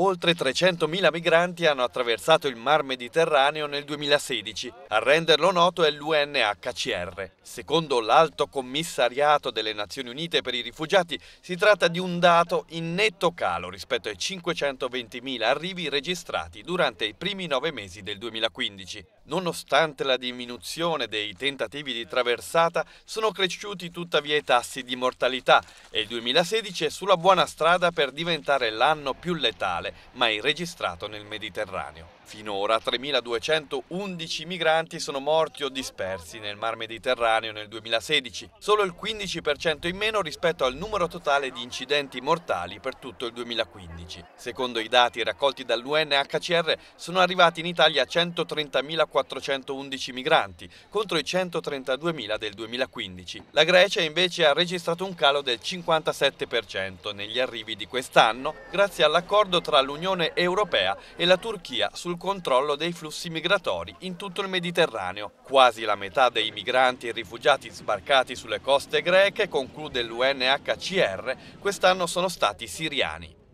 Oltre 300.000 migranti hanno attraversato il Mar Mediterraneo nel 2016. A renderlo noto è l'UNHCR. Secondo l'Alto Commissariato delle Nazioni Unite per i rifugiati, si tratta di un dato in netto calo rispetto ai 520.000 arrivi registrati durante i primi nove mesi del 2015. Nonostante la diminuzione dei tentativi di traversata, sono cresciuti tuttavia i tassi di mortalità e il 2016 è sulla buona strada per diventare l'anno più letale mondiale, mai registrato nel Mediterraneo. Finora 3.211 migranti sono morti o dispersi nel Mar Mediterraneo nel 2016, solo il 15% in meno rispetto al numero totale di incidenti mortali per tutto il 2015. Secondo i dati raccolti dall'UNHCR, sono arrivati in Italia 130.411 migranti contro i 132.000 del 2015. La Grecia invece ha registrato un calo del 57% negli arrivi di quest'anno grazie all'accordo tra tra l'Unione Europea e la Turchia sul controllo dei flussi migratori in tutto il Mediterraneo. Quasi la metà dei migranti e rifugiati sbarcati sulle coste greche, conclude l'UNHCR, quest'anno sono stati siriani.